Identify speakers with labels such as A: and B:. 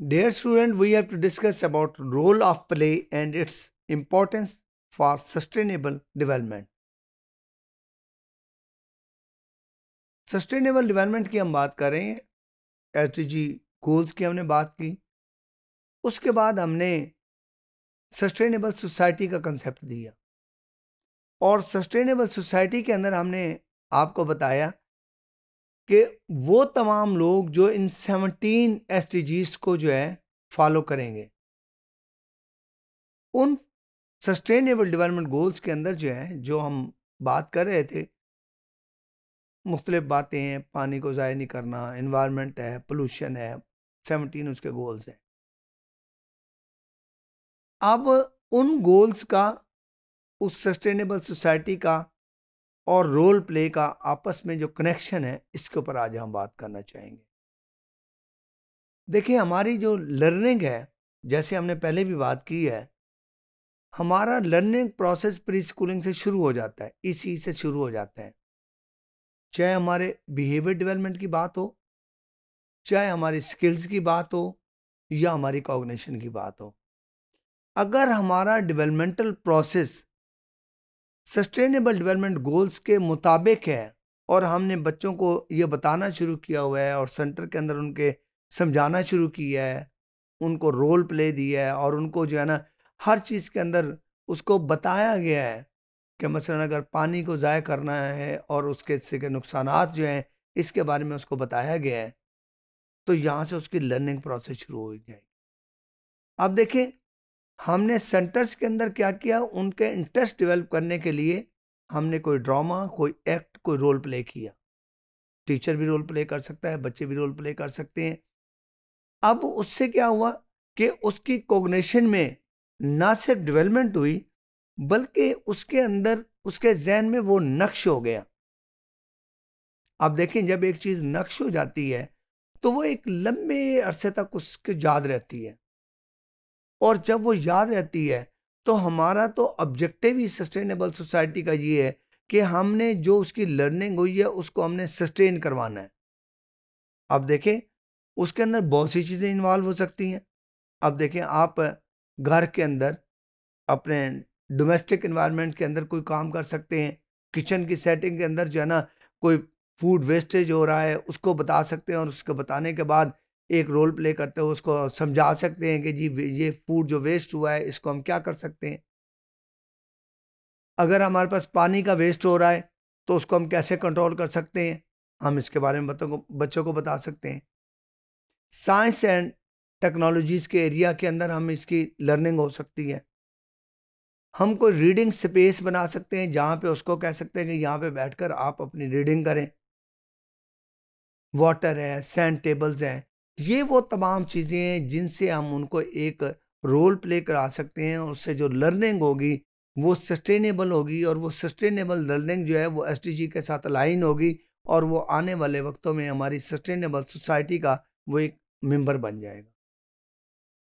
A: Dear student, we have to discuss about role of play and its importance for sustainable development. Sustainable development की हम बात करें H G goals की हमने बात की उसके बाद हमने सस्टेनेबल सोसाइटी का कंसेप्ट दिया और सस्टेनेबल सोसाइटी के अंदर हमने आपको बताया कि वो तमाम लोग जो इन सेवनटीन एस को जो है फॉलो करेंगे उन सस्टेनेबल डेवलपमेंट गोल्स के अंदर जो है जो हम बात कर रहे थे मुख्तलिफ बातें हैं पानी को ज़ाय नहीं करना इन्वायरमेंट है पोलूशन है सेवनटीन उसके गोल्स हैं अब उन गोल्स का उस सस्टेनेबल सोसाइटी का और रोल प्ले का आपस में जो कनेक्शन है इसके ऊपर आज हम बात करना चाहेंगे देखिए हमारी जो लर्निंग है जैसे हमने पहले भी बात की है हमारा लर्निंग प्रोसेस प्री स्कूलिंग से शुरू हो जाता है इसी से शुरू हो जाते हैं चाहे हमारे बिहेवियर डेवलपमेंट की बात हो चाहे हमारी स्किल्स की बात हो या हमारी कॉग्निशन की बात हो अगर हमारा developmental process sustainable development goals के मुताबिक है और हमने बच्चों को ये बताना शुरू किया हुआ है और सेंटर के अंदर उनके समझाना शुरू किया है उनको रोल प्ले दिया है और उनको जो है ना हर चीज़ के अंदर उसको बताया गया है कि मसलन अगर पानी को ज़ाय करना है और उसके के नुकसान जो हैं इसके बारे में उसको बताया गया है तो यहाँ से उसकी लर्निंग प्रोसेस शुरू हो जाएगी अब देखें हमने सेंटर्स के अंदर क्या किया उनके इंटरेस्ट डेवलप करने के लिए हमने कोई ड्रामा कोई एक्ट कोई रोल प्ले किया टीचर भी रोल प्ले कर सकता है बच्चे भी रोल प्ले कर सकते हैं अब उससे क्या हुआ कि उसकी कोग्नेशन में ना सिर्फ डेवलपमेंट हुई बल्कि उसके अंदर उसके जहन में वो नक्श हो गया अब देखें जब एक चीज़ नक्श हो जाती है तो वो एक लंबे अरसे तक उसके याद रहती है और जब वो याद रहती है तो हमारा तो ऑब्जेक्टिव ही सस्टेनेबल सोसाइटी का ये है कि हमने जो उसकी लर्निंग हुई है उसको हमने सस्टेन करवाना है अब देखें उसके अंदर बहुत सी चीज़ें इन्वॉल्व हो सकती हैं अब देखें आप घर के अंदर अपने डोमेस्टिक इन्वायरमेंट के अंदर कोई काम कर सकते हैं किचन की सेटिंग के अंदर जो है ना कोई फूड वेस्टेज हो रहा है उसको बता सकते हैं और उसको बताने के बाद एक रोल प्ले करते हुए उसको समझा सकते हैं कि जी ये फूड जो वेस्ट हुआ है इसको हम क्या कर सकते हैं अगर हमारे पास पानी का वेस्ट हो रहा है तो उसको हम कैसे कंट्रोल कर सकते हैं हम इसके बारे में बच्चों को बच्चों को बता सकते हैं साइंस एंड टेक्नोलॉजीज़ के एरिया के अंदर हम इसकी लर्निंग हो सकती है हम कोई रीडिंग स्पेस बना सकते हैं जहाँ पे उसको कह सकते हैं कि यहाँ पे बैठकर आप अपनी रीडिंग करें वाटर है सैंड टेबल्स हैं ये वो तमाम चीज़ें हैं जिनसे हम उनको एक रोल प्ले करा सकते हैं उससे जो लर्निंग होगी वो सस्टेनेबल होगी और वो सस्टेनेबल लर्निंग जो है वो एस के साथ अलाइन होगी और वो आने वाले वक्तों में हमारी सस्टेनेबल सोसाइटी का वो एक मेंबर बन जाएगा